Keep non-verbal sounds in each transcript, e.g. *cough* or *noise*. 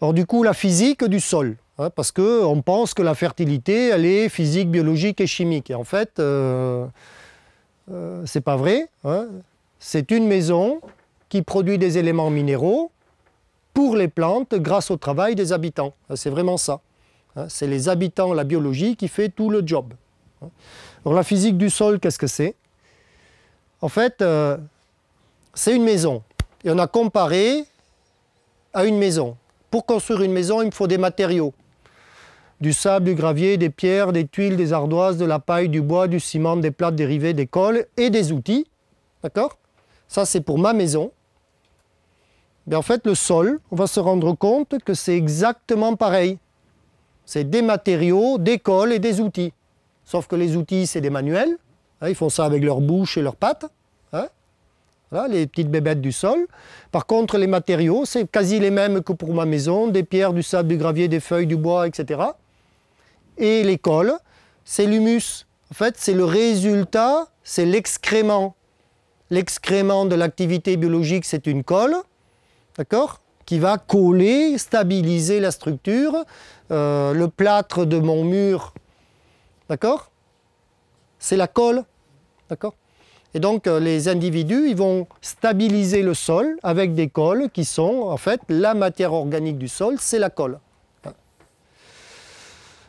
Or du coup, la physique du sol, hein, parce qu'on pense que la fertilité, elle est physique, biologique et chimique. Et en fait, euh, euh, ce n'est pas vrai. Hein. C'est une maison qui produit des éléments minéraux pour les plantes grâce au travail des habitants. Hein, c'est vraiment ça. C'est les habitants, la biologie qui fait tout le job. Alors la physique du sol, qu'est-ce que c'est En fait, euh, c'est une maison. Et on a comparé à une maison. Pour construire une maison, il me faut des matériaux. Du sable, du gravier, des pierres, des tuiles, des ardoises, de la paille, du bois, du ciment, des plates dérivées, des cols et des outils. D'accord Ça, c'est pour ma maison. Mais en fait, le sol, on va se rendre compte que c'est exactement pareil. C'est des matériaux, des cols et des outils. Sauf que les outils, c'est des manuels. Hein, ils font ça avec leur bouche et leurs pattes. Hein, les petites bébêtes du sol. Par contre, les matériaux, c'est quasi les mêmes que pour ma maison, des pierres, du sable, du gravier, des feuilles, du bois, etc. Et les cols, c'est l'humus. En fait, c'est le résultat, c'est l'excrément. L'excrément de l'activité biologique, c'est une colle, d'accord qui va coller, stabiliser la structure. Euh, le plâtre de mon mur, d'accord C'est la colle, d'accord et donc euh, les individus, ils vont stabiliser le sol avec des colles qui sont en fait la matière organique du sol, c'est la colle.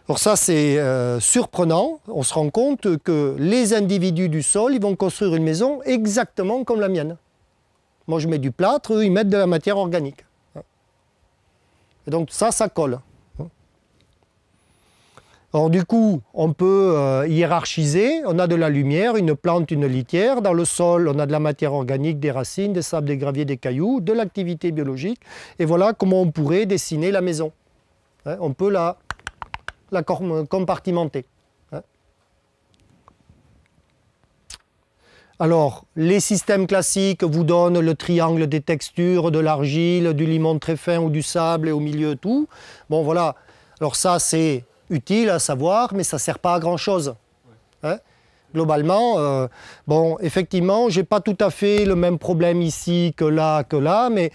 Alors ça c'est euh, surprenant, on se rend compte que les individus du sol, ils vont construire une maison exactement comme la mienne. Moi je mets du plâtre, eux ils mettent de la matière organique. Et donc ça, ça colle. Alors du coup, on peut euh, hiérarchiser, on a de la lumière, une plante, une litière, dans le sol, on a de la matière organique, des racines, des sables, des graviers, des cailloux, de l'activité biologique, et voilà comment on pourrait dessiner la maison. Hein, on peut la, compartimenter. Hein. Alors, les systèmes classiques vous donnent le triangle des textures, de l'argile, du limon très fin ou du sable, et au milieu tout. Bon, voilà. Alors ça, c'est utile à savoir, mais ça ne sert pas à grand-chose. Hein. globalement, euh, bon, effectivement, j'ai pas tout à fait le même problème ici que là, que là, mais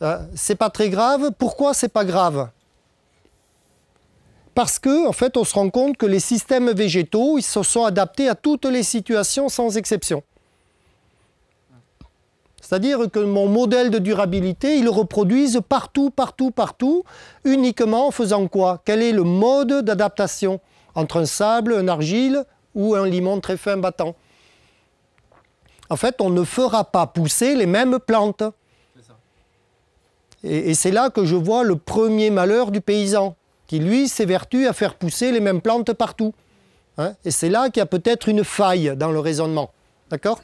ce euh, c'est pas très grave. Pourquoi c'est pas grave Parce que, en fait, on se rend compte que les systèmes végétaux, ils se sont adaptés à toutes les situations sans exception. C'est-à-dire que mon modèle de durabilité, il le partout, partout, partout, uniquement en faisant quoi Quel est le mode d'adaptation entre un sable, un argile ou un limon très fin battant En fait, on ne fera pas pousser les mêmes plantes. Et, c'est là que je vois le premier malheur du paysan, qui lui s'évertue à faire pousser les mêmes plantes partout. Hein. et c'est là qu'il y a peut-être une faille dans le raisonnement. D'accord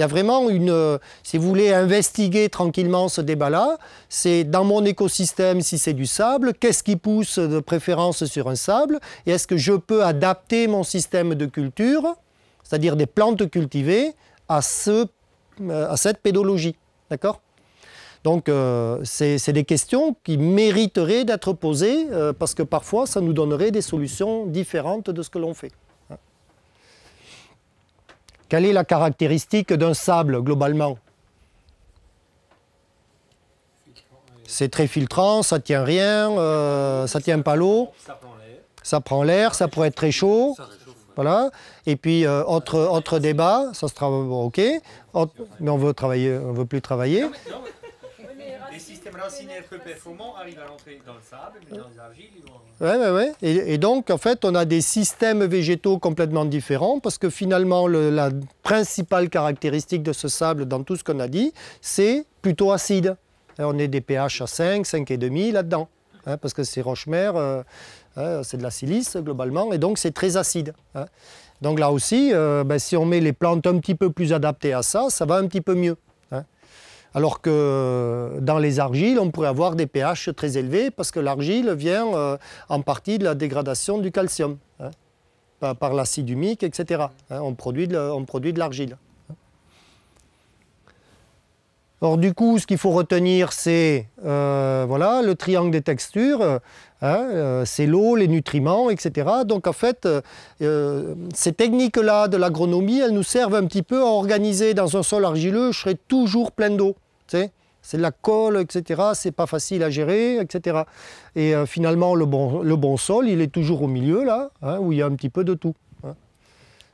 il y a vraiment une... Euh, si vous voulez investiguer tranquillement ce débat-là, c'est dans mon écosystème, si c'est du sable, qu'est-ce qui pousse de préférence sur un sable Et est-ce que je peux adapter mon système de culture, c'est-à-dire des plantes cultivées, à, euh, à cette pédologie D'accord donc, euh, c'est des questions qui mériteraient d'être posées parce que parfois, ça nous donnerait des solutions différentes de ce que l'on fait. Quelle est la caractéristique d'un sable globalement C'est très filtrant, ça tient rien, euh, ça tient pas l'eau. Ça prend l'air, ça pourrait être très chaud. Voilà. Et puis, euh, autre, autre débat, ça se travaille, ok, mais on veut travailler, on veut plus travailler à dans le sable, dans Ouais, Et, donc, en fait, on a des systèmes végétaux complètement différents parce que finalement, la principale caractéristique de ce sable, dans tout ce qu'on a dit, c'est plutôt acide. Hein, on est des pH à 5, 5,5 là-dedans. Hein, parce que c'est roche mères, euh, hein, c'est de la silice globalement, et donc c'est très acide. Donc là aussi, euh, ben, si on met les plantes un petit peu plus adaptées à ça, ça va un petit peu mieux. Alors que dans les argiles, on pourrait avoir des pH très élevés parce que l'argile vient euh, en partie de la dégradation du calcium, hein, par, l'acide humique, etc. Hein. on produit de l'argile. Or, du coup, ce qu'il faut retenir, c'est euh, voilà, le triangle des textures, euh, hein, euh, c'est l'eau, les nutriments, etc. Donc, en fait, ces techniques-là de l'agronomie, elles nous servent un petit peu à organiser dans un sol argileux, je serai toujours plein d'eau. C'est de la colle, etc. C'est pas facile à gérer, etc. Et finalement, le bon, le bon sol, il est toujours au milieu, là, hein, où il y a un petit peu de tout. Hein.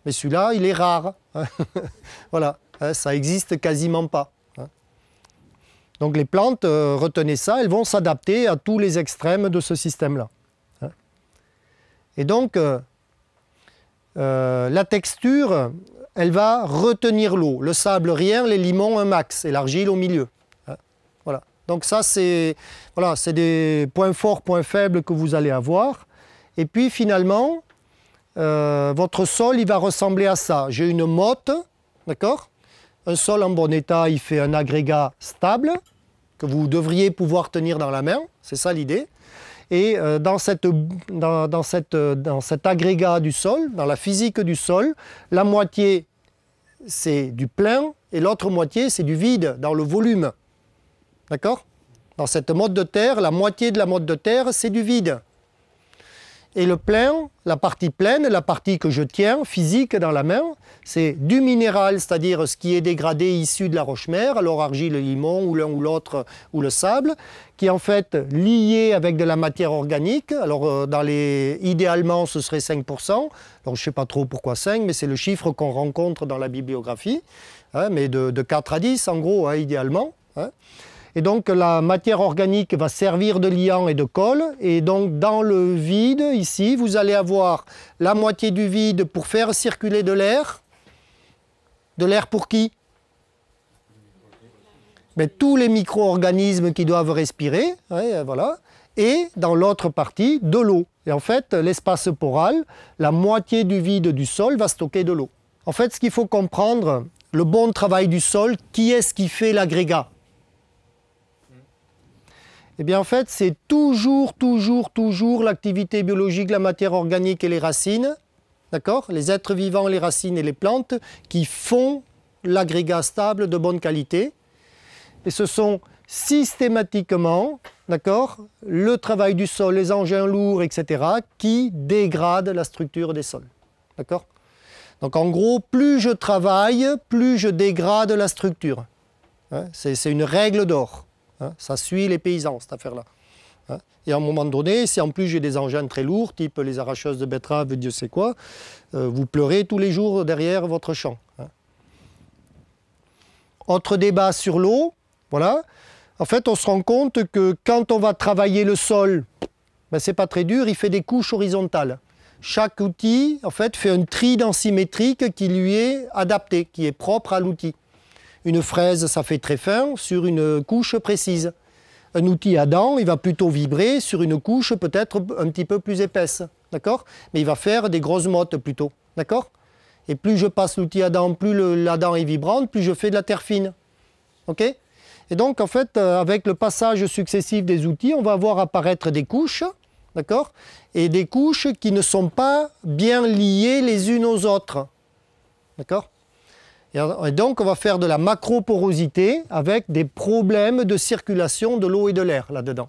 Mais celui-là, il est rare. *laughs* voilà, ça existe quasiment pas. Donc les plantes, euh, retenez ça, elles vont s'adapter à tous les extrêmes de ce système-là. Hein. Et donc, euh, euh, la texture, elle va retenir l'eau. Le sable, rien, les limons, un max, et l'argile au milieu. Hein. Voilà. Donc ça, c'est des points forts, points faibles que vous allez avoir. Et puis finalement, votre sol, il va ressembler à ça. J'ai une motte, d'accord un sol en bon état, il fait un agrégat stable que vous devriez pouvoir tenir dans la main, c'est ça l'idée. Et euh, dans, euh, dans cet agrégat du sol, dans la physique du sol, la moitié c'est du plein et l'autre moitié c'est du vide dans le volume. D'accord Dans cette mode de terre, la moitié de la mode de terre c'est du vide et le plein, la partie pleine, la partie que je tiens physique dans la main, c'est du minéral, c'est-à-dire ce qui est dégradé issu de la roche-mère, alors argile, limon, ou l'un ou l'autre, ou le sable, qui est en fait lié avec de la matière organique. Alors euh, idéalement, ce serait 5%. Alors je ne sais pas trop pourquoi 5, mais c'est le chiffre qu'on rencontre dans la bibliographie, hein, mais de, 4 à 10 en gros, hein, idéalement. Hein. Et donc la matière organique va servir de liant et de colle. Et donc dans le vide, ici, vous allez avoir la moitié du vide pour faire circuler de l'air. De l'air pour qui Mais ben, Tous les micro-organismes qui doivent respirer. Hein, voilà. Et dans l'autre partie, de l'eau. Et en fait, l'espace poral, la moitié du vide du sol va stocker de l'eau. En fait, ce qu'il faut comprendre, le bon travail du sol, qui est-ce qui fait l'agrégat eh bien, en fait, c'est toujours, toujours, toujours l'activité biologique, la matière organique et les racines, d'accord Les êtres vivants, les racines et les plantes qui font l'agrégat stable de bonne qualité. Et ce sont systématiquement, d'accord, le travail du sol, les engins lourds, etc., qui dégradent la structure des sols, d'accord Donc en gros, plus je travaille, plus je dégrade la structure. Hein. C'est une règle d'or. Hein. Ça suit les paysans, cette affaire-là. Hein. Et à un moment donné, si en plus j'ai des engins très lourds, type les arracheuses de betteraves, Dieu sait quoi, euh, vous pleurez tous les jours derrière votre champ. Autre hein. débat sur l'eau, voilà. En fait, on se rend compte que quand on va travailler le sol, ben, c'est pas très dur, il fait des couches horizontales. Chaque outil, en fait, fait un tri symétrique qui lui est adapté, qui est propre à l'outil. Une fraise, ça fait très fin sur une couche précise. Un outil à dents, il va plutôt vibrer sur une couche peut-être un petit peu plus épaisse, d'accord Mais il va faire des grosses mottes plutôt, d'accord Et plus je passe l'outil à dents, plus le, la dent est vibrante, plus je fais de la terre fine, ok Et donc, en fait, euh, avec le passage successif des outils, on va voir apparaître des couches, d'accord Et des couches qui ne sont pas bien liées les unes aux autres, d'accord et donc, on va faire de la macroporosité avec des problèmes de circulation de l'eau et de l'air là-dedans.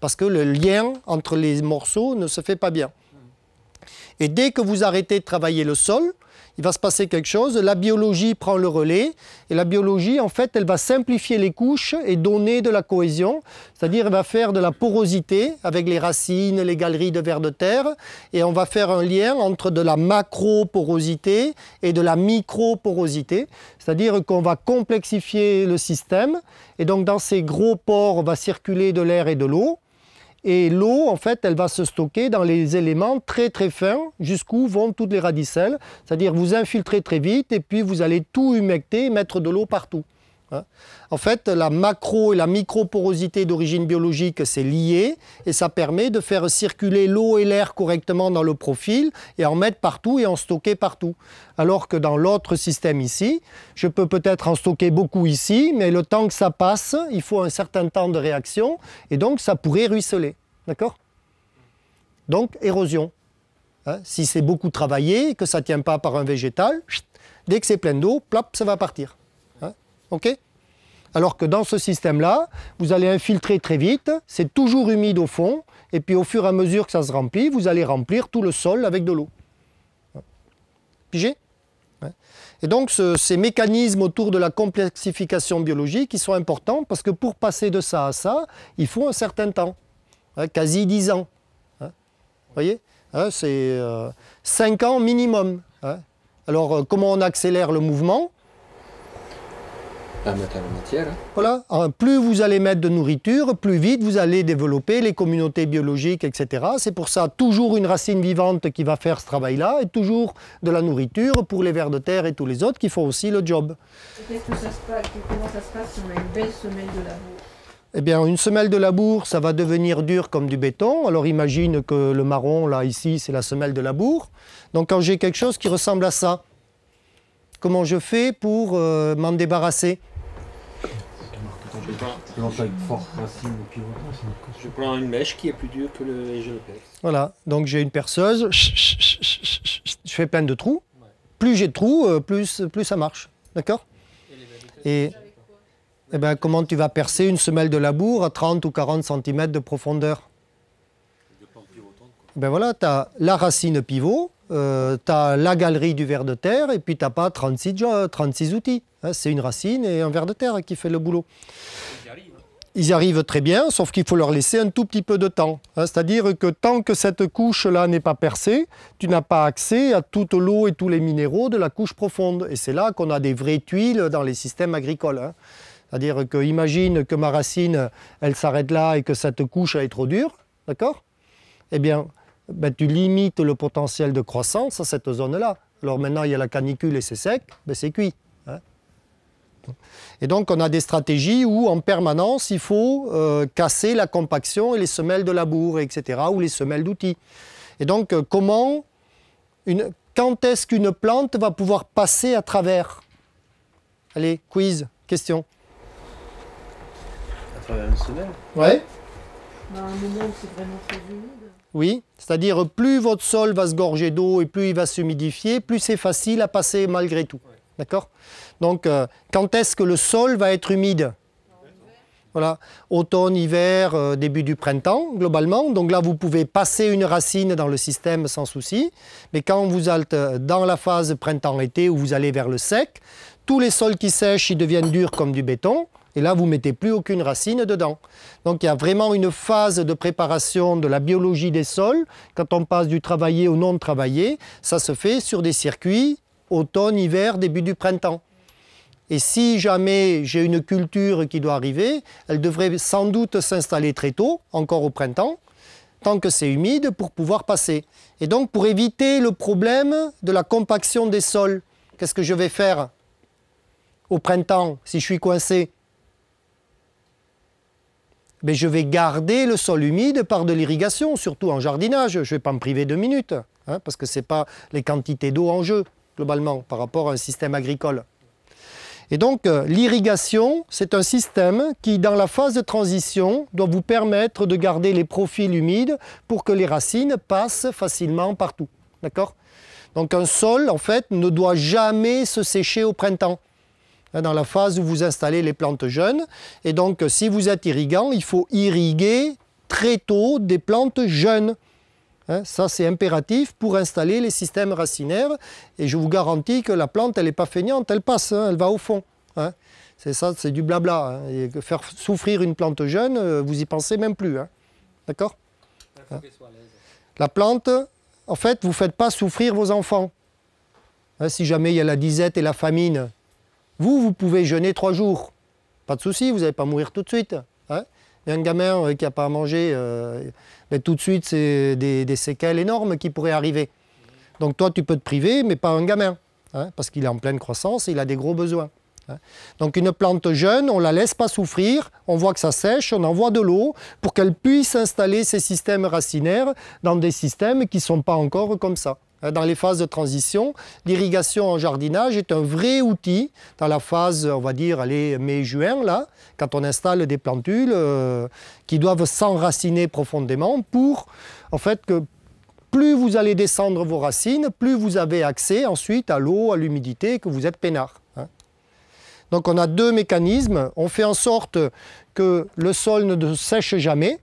Parce que le lien entre les morceaux ne se fait pas bien. Et dès que vous arrêtez de travailler le sol, il va se passer quelque chose, la biologie prend le relais, et la biologie, en fait, elle va simplifier les couches et donner de la cohésion, c'est-à-dire elle va faire de la porosité avec les racines, les galeries de vers de terre, et on va faire un lien entre de la macro-porosité et de la micro-porosité, c'est-à-dire qu'on va complexifier le système, et donc dans ces gros pores va circuler de l'air et de l'eau, et l'eau, en fait, elle va se stocker dans les éléments très très fins, jusqu'où vont toutes les radicelles. C'est-à-dire vous infiltrez très vite et puis vous allez tout humecter mettre de l'eau partout. Hein. En fait, la macro et la microporosité d'origine biologique, c'est lié et ça permet de faire circuler l'eau et l'air correctement dans le profil et en mettre partout et en stocker partout. Alors que dans l'autre système ici, je peux peut-être en stocker beaucoup ici, mais le temps que ça passe, il faut un certain temps de réaction et donc ça pourrait ruisseler. D'accord Donc, érosion. Hein, si c'est beaucoup travaillé, que ça ne tient pas par un végétal, dès que c'est plein d'eau, ça va partir. Hein, OK alors que dans ce système-là, vous allez infiltrer très vite, c'est toujours humide au fond, et puis au fur et à mesure que ça se remplit, vous allez remplir tout le sol avec de l'eau. Hein. Pigé hein. et donc ces mécanismes autour de la complexification biologique, sont importants parce que pour passer de ça à ça, il faut un certain temps, hein, quasi 10 ans. Vous voyez C'est 5 euh, ans minimum. Alors euh, comment on accélère le mouvement Hein. Voilà. Hein, plus vous allez mettre de nourriture, plus vite vous allez développer les communautés biologiques, etc. C'est pour ça toujours une racine vivante qui va faire ce travail-là et toujours de la nourriture pour les vers de terre et tous les autres qui font aussi le job. Et comment ça se passe si on a une belle semelle de labour eh bien, une semelle de labour, ça va devenir dur comme du béton. Alors imagine que le marron, là, ici, c'est la semelle de labour. Donc quand j'ai quelque chose qui ressemble à ça, comment je fais pour euh, m'en débarrasser je prends une mèche qui est plus dure que le et Voilà, donc j'ai une perceuse, je fais plein de trous. Plus j'ai de trous, euh, plus, plus ça marche. D'accord Et, et eh ben, comment tu vas percer une semelle de labour à 30 ou 40 cm de profondeur ben voilà, tu as la racine pivot, euh, tu as la galerie du ver de terre et puis tu n'as pas 36, 36 outils. Hein, c'est une racine et un ver de terre qui fait le boulot ils arrivent très bien, sauf qu'il faut leur laisser un tout petit peu de temps. Hein, c'est-à-dire que tant que cette couche-là n'est pas percée, tu n'as pas accès à toute l'eau et tous les minéraux de la couche profonde. Et c'est là qu'on a des vraies tuiles dans les systèmes agricoles. Hein. C'est-à-dire que imagine que ma racine, elle s'arrête là et que cette couche elle est trop dure, d'accord Eh bien, ben, tu limites le potentiel de croissance à cette zone-là. Alors maintenant, il y a la canicule et c'est sec, ben, c'est cuit. Et donc, on a des stratégies où, en permanence, il faut euh, casser la compaction et les semelles de labour, etc., ou les semelles d'outils. Et donc, euh, comment, quand est-ce qu'une plante va pouvoir passer à travers Allez, quiz, question. À travers une semelle Ouais. Bah, un moment c'est vraiment très humide. Oui, c'est-à-dire plus votre sol va se gorger d'eau et plus il va s'humidifier, plus c'est facile à passer malgré tout. D'accord Donc, euh, quand est-ce que le sol va être humide voilà, automne, hiver, euh, début du printemps, globalement. Donc là, vous pouvez passer une racine dans le système sans souci. Mais quand vous êtes euh, dans la phase printemps-été où vous allez vers le sec, tous les sols qui sèchent, ils deviennent durs comme du béton. Et là, vous ne mettez plus aucune racine dedans. Donc il y a vraiment une phase de préparation de la biologie des sols. Quand on passe du travaillé au non travaillé, ça se fait sur des circuits automne, hiver, début du printemps. Et si jamais j'ai une culture qui doit arriver, elle devrait sans doute s'installer très tôt, encore au printemps, tant que c'est humide, pour pouvoir passer. Et donc pour éviter le problème de la compaction des sols, qu'est-ce que je vais faire au printemps si je suis coincé Mais ben, Je vais garder le sol humide par de l'irrigation, surtout en jardinage. Je ne vais pas me priver de minutes, hein, parce que ce n'est pas les quantités d'eau en jeu globalement, par rapport à un système agricole. Et donc, euh, l'irrigation, c'est un système qui, dans la phase de transition, doit vous permettre de garder les profils humides pour que les racines passent facilement partout. D'accord Donc, un sol, en fait, ne doit jamais se sécher au printemps hein, dans la phase où vous installez les plantes jeunes. Et donc, si vous êtes irrigant, il faut irriguer très tôt des plantes jeunes. Hein, ça, c'est impératif pour installer les systèmes racinaires. Et je vous garantis que la plante, elle n'est pas feignante, elle passe, hein, elle va au fond. Hein. C'est ça, c'est du blabla. faire souffrir une plante jeune, euh, vous y pensez même plus. D'accord La plante, en fait, vous ne faites pas souffrir vos enfants. si jamais il y a la disette et la famine, vous, vous pouvez jeûner trois jours. Pas de souci, vous n'allez pas mourir tout de suite un gamin euh, qui n'a pas à manger, euh, tout de suite, c'est des, séquelles énormes qui pourraient arriver. Donc toi, tu peux te priver, mais pas un gamin, hein, parce qu'il est en pleine croissance et il a des gros besoins. Hein. Donc une plante jeune, on ne la laisse pas souffrir, on voit que ça sèche, on envoie de l'eau pour qu'elle puisse installer ses systèmes racinaires dans des systèmes qui ne sont pas encore comme ça. Euh, dans les phases de transition. L'irrigation en jardinage est un vrai outil dans la phase, on va dire, allez, mai-juin, là, quand on installe des plantules euh, qui doivent s'enraciner profondément pour, en fait, que plus vous allez descendre vos racines, plus vous avez accès ensuite à l'eau, à l'humidité, que vous êtes peinard. Hein. Donc on a deux mécanismes. On fait en sorte que le sol ne sèche jamais,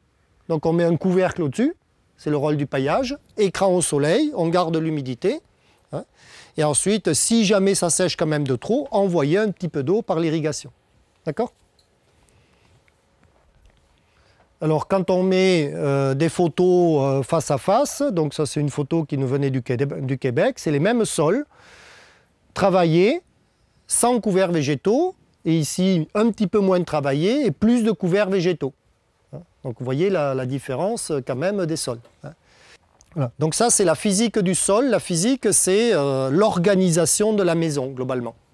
donc on met un couvercle au-dessus c'est le rôle du paillage. Écran au soleil, on garde l'humidité. Hein. Et ensuite, si jamais ça sèche quand même de trop, envoyer un petit peu d'eau par l'irrigation. D'accord alors quand on met euh, des photos euh, face à face, donc ça c'est une photo qui nous venait du, du Québec, c'est les mêmes sols, travaillés, sans couverts végétaux, et ici un petit peu moins travaillés et plus de couverts végétaux. Donc vous voyez la, différence euh, quand même des sols. Hein. Donc ça, c'est la physique du sol. La physique, c'est euh, l'organisation de la maison, globalement.